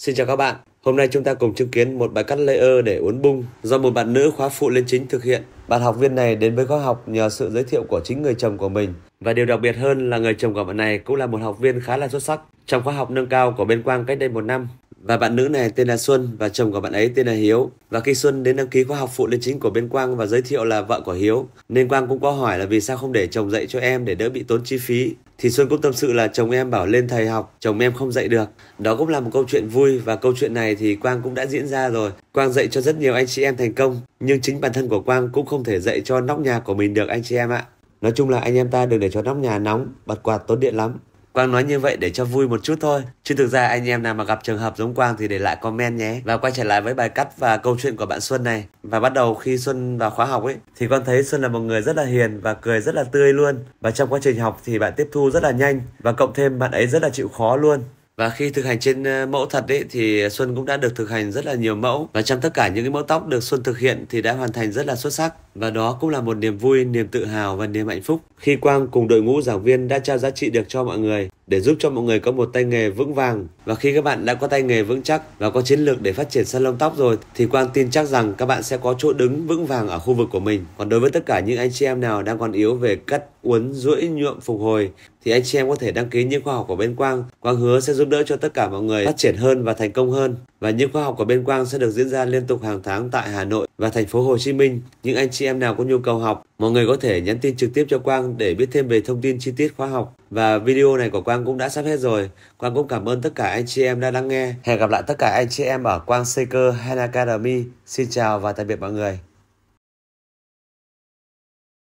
Xin chào các bạn, hôm nay chúng ta cùng chứng kiến một bài cắt layer để uốn bung do một bạn nữ khóa phụ lên chính thực hiện. Bạn học viên này đến với khóa học nhờ sự giới thiệu của chính người chồng của mình. Và điều đặc biệt hơn là người chồng của bạn này cũng là một học viên khá là xuất sắc trong khóa học nâng cao của bên Quang cách đây một năm. Và bạn nữ này tên là Xuân và chồng của bạn ấy tên là Hiếu. Và khi Xuân đến đăng ký khóa học phụ lên chính của bên Quang và giới thiệu là vợ của Hiếu, nên Quang cũng có hỏi là vì sao không để chồng dạy cho em để đỡ bị tốn chi phí. Thì Xuân cũng tâm sự là chồng em bảo lên thầy học, chồng em không dạy được. Đó cũng là một câu chuyện vui và câu chuyện này thì Quang cũng đã diễn ra rồi. Quang dạy cho rất nhiều anh chị em thành công, nhưng chính bản thân của Quang cũng không thể dạy cho nóc nhà của mình được anh chị em ạ. Nói chung là anh em ta đừng để cho nóc nhà nóng, bật quạt tốn điện lắm. Quang nói như vậy để cho vui một chút thôi. Chứ thực ra anh em nào mà gặp trường hợp giống Quang thì để lại comment nhé. Và quay trở lại với bài cắt và câu chuyện của bạn Xuân này. Và bắt đầu khi Xuân vào khóa học ấy thì con thấy Xuân là một người rất là hiền và cười rất là tươi luôn. Và trong quá trình học thì bạn tiếp thu rất là nhanh và cộng thêm bạn ấy rất là chịu khó luôn và khi thực hành trên ờ, mẫu thật ấy, thì Xuân cũng đã được thực hành rất là nhiều mẫu và trong tất cả những cái mẫu tóc được Xuân thực hiện thì đã hoàn thành rất là xuất sắc và đó cũng là một niềm vui, niềm tự hào và niềm hạnh phúc khi Quang cùng đội ngũ giảng viên đã trao giá trị được cho mọi người để giúp cho mọi người có một tay nghề vững vàng. Và khi các bạn đã có tay nghề vững chắc và có chiến lược để phát triển salon tóc rồi thì Quang tin chắc rằng các bạn sẽ có chỗ đứng vững vàng ở khu vực của mình. Còn đối với tất cả những anh chị em nào đang còn yếu về cắt uốn duỗi nhuộm phục hồi thì anh chị em có thể đăng ký những khoa học của bên Quang. Quang hứa sẽ giúp đỡ cho tất cả mọi người phát triển hơn và thành công hơn và những khóa học của bên Quang sẽ được diễn ra liên tục hàng tháng tại Hà Nội và thành phố Hồ Chí Minh. Những anh chị em nào có nhu cầu học, mọi người có thể nhắn tin trực tiếp cho Quang để biết thêm về thông tin chi tiết khóa học. Và video này của Quang cũng đã sắp hết rồi. Quang cũng cảm ơn tất cả anh chị em đã lắng nghe. Hẹn gặp lại tất cả anh chị em ở Quang SeekerHan Academy. Xin chào và tạm biệt mọi người.